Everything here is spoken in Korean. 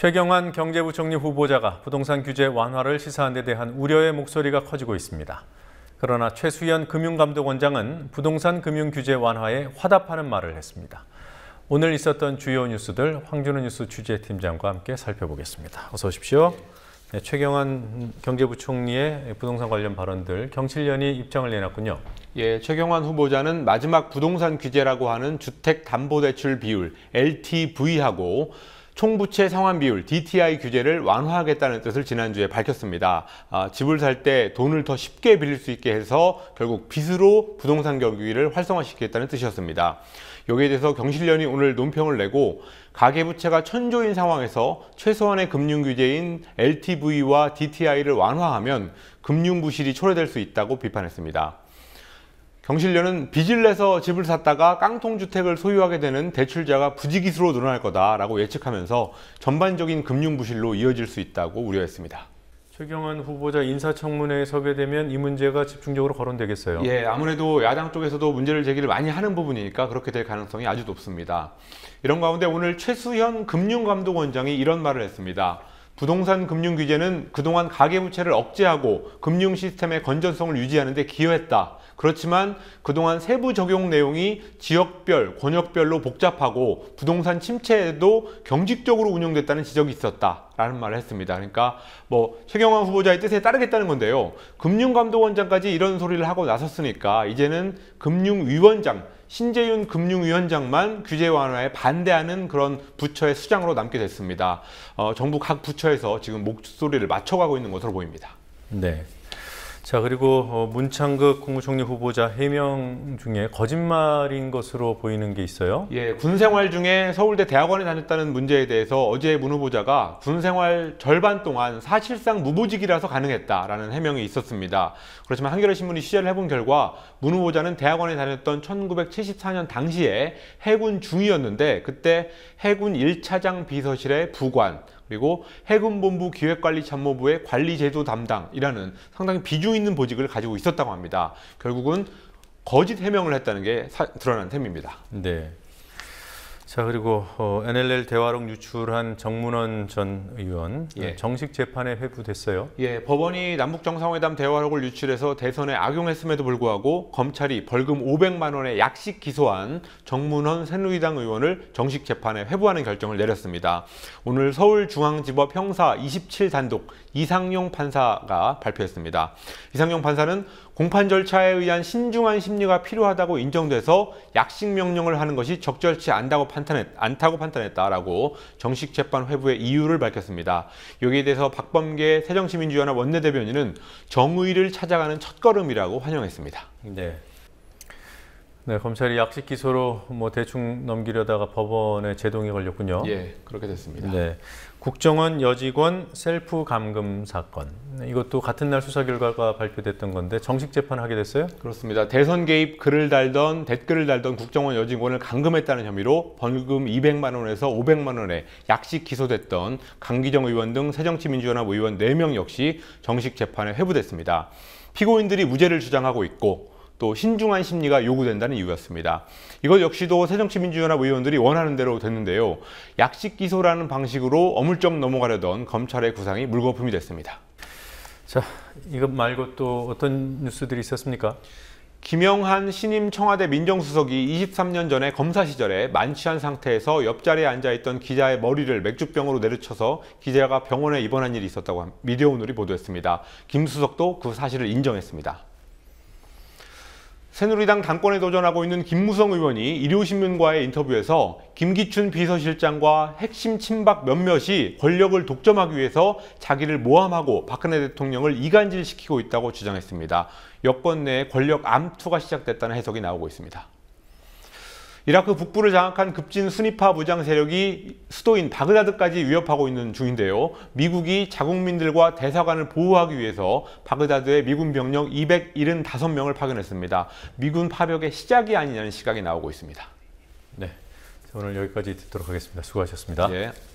최경환 경제부 총리 후보자가 부동산 규제 완화를 시사한 데 대한 우려의 목소리가 커지고 있습니다. 그러나 최수연 금융감독원장은 부동산 금융 규제 완화에 화답하는 말을 했습니다. 오늘 있었던 주요 뉴스들 황준우 뉴스 취재팀장과 함께 살펴보겠습니다. 어서 오십시오. 네, 최경환 경제부총리의 부동산 관련 발언들 경실련이 입장을 내놨군요. 예, 최경환 후보자는 마지막 부동산 규제라고 하는 주택담보대출 비율 LTV하고 총부채 상환 비율 DTI 규제를 완화하겠다는 뜻을 지난주에 밝혔습니다. 아, 집을 살 때 돈을 더 쉽게 빌릴 수 있게 해서 결국 빚으로 부동산 경기를 활성화시키겠다는 뜻이었습니다. 여기에 대해서 경실련이 오늘 논평을 내고 가계부채가 천조인 상황에서 최소한의 금융규제인 LTV와 DTI를 완화하면 금융부실이 초래될 수 있다고 비판했습니다. 경실련은 빚을 내서 집을 샀다가 깡통주택을 소유하게 되는 대출자가 부지기수로 늘어날 거다라고 예측하면서 전반적인 금융부실로 이어질 수 있다고 우려했습니다. 최경환 후보자 인사청문회에 서게 되면 이 문제가 집중적으로 거론되겠어요. 예, 아무래도 야당 쪽에서도 문제를 제기를 많이 하는 부분이니까 그렇게 될 가능성이 아주 높습니다. 이런 가운데 오늘 최수현 금융감독원장이 이런 말을 했습니다. 부동산 금융 규제는 그동안 가계부채를 억제하고 금융 시스템의 건전성을 유지하는 데 기여했다. 그렇지만 그동안 세부 적용 내용이 지역별, 권역별로 복잡하고 부동산 침체에도 경직적으로 운영됐다는 지적이 있었다. 라는 말을 했습니다. 그러니까 뭐 최경환 후보자의 뜻에 따르겠다는 건데요. 금융감독원장까지 이런 소리를 하고 나섰으니까 이제는 금융위원장, 신재윤 금융위원장만 규제 완화에 반대하는 그런 부처의 수장으로 남게 됐습니다. 어, 정부 각 부처에서 지금 목소리를 맞춰가고 있는 것으로 보입니다. 네. 자 그리고 어, 문창극 국무총리 후보자 해명 중에 거짓말인 것으로 보이는 게 있어요. 예, 군생활 중에 서울대 대학원에 다녔다는 문제에 대해서 어제 문 후보자가 군생활 절반 동안 사실상 무보직이라서 가능했다라는 해명이 있었습니다. 그렇지만 한겨레 신문이 취재를 해본 결과 문 후보자는 대학원에 다녔던 1974년 당시에 해군 중위였는데 그때 해군 1차장 비서실의 부관 그리고 해군본부 기획관리참모부의 관리제도 담당이라는 상당히 비중 있는 보직을 가지고 있었다고 합니다. 결국은 거짓 해명을 했다는 게 사, 드러난 셈입니다. 네. 자 그리고 어, NLL 대화록 유출한 정문원 전 의원 예. 정식 재판에 회부됐어요. 예, 법원이 남북 정상회담 대화록을 유출해서 대선에 악용했음에도 불구하고 검찰이 벌금 500만 원에 약식 기소한 정문원 새누리당 의원을 정식 재판에 회부하는 결정을 내렸습니다. 오늘 서울중앙지법 형사 27단독 이상용 판사가 발표했습니다. 이상용 판사는 공판 절차에 의한 신중한 심리가 필요하다고 인정돼서 약식 명령을 하는 것이 적절치 않다고 판. 판단했, 안타고 판단했다라고 정식 재판 회부의 이유를 밝혔습니다. 여기에 대해서 박범계 새정시민주연합 원내대변인은 정의를 찾아가는 첫걸음이라고 환영했습니다. 네. 네, 검찰이 약식 기소로 뭐 대충 넘기려다가 법원에 제동이 걸렸군요. 예, 그렇게 됐습니다. 네, 국정원 여직원 셀프 감금 사건 이것도 같은 날 수사 결과가 발표됐던 건데 정식 재판하게 됐어요? 그렇습니다. 대선 개입 글을 달던 댓글을 달던 국정원 여직원을 감금했다는 혐의로 벌금 200만 원에서 500만 원에 약식 기소됐던 강기정 의원 등 새정치민주연합 의원 4명 역시 정식 재판에 회부됐습니다. 피고인들이 무죄를 주장하고 있고 또 신중한 심리가 요구된다는 이유였습니다. 이것 역시도 새정치민주연합 의원들이 원하는 대로 됐는데요. 약식 기소라는 방식으로 어물점 넘어가려던 검찰의 구상이 물거품이 됐습니다. 자, 이것 말고 또 어떤 뉴스들이 있었습니까? 김영한 신임 청와대 민정수석이 23년 전에 검사 시절에 만취한 상태에서 옆자리에 앉아있던 기자의 머리를 맥주병으로 내려쳐서 기자가 병원에 입원한 일이 있었다고 미디어오늘이 보도했습니다. 김 수석도 그 사실을 인정했습니다. 새누리당 당권에 도전하고 있는 김무성 의원이 일요신문과의 인터뷰에서 김기춘 비서실장과 핵심 친박 몇몇이 권력을 독점하기 위해서 자기를 모함하고 박근혜 대통령을 이간질시키고 있다고 주장했습니다. 여권 내 권력 암투가 시작됐다는 해석이 나오고 있습니다. 이라크 북부를 장악한 급진 순위파 무장 세력이 수도인 바그다드까지 위협하고 있는 중인데요. 미국이 자국민들과 대사관을 보호하기 위해서 바그다드에 미군 병력 275명을 파견했습니다. 미군 파병의 시작이 아니냐는 시각이 나오고 있습니다. 네, 오늘 여기까지 듣도록 하겠습니다. 수고하셨습니다. 예.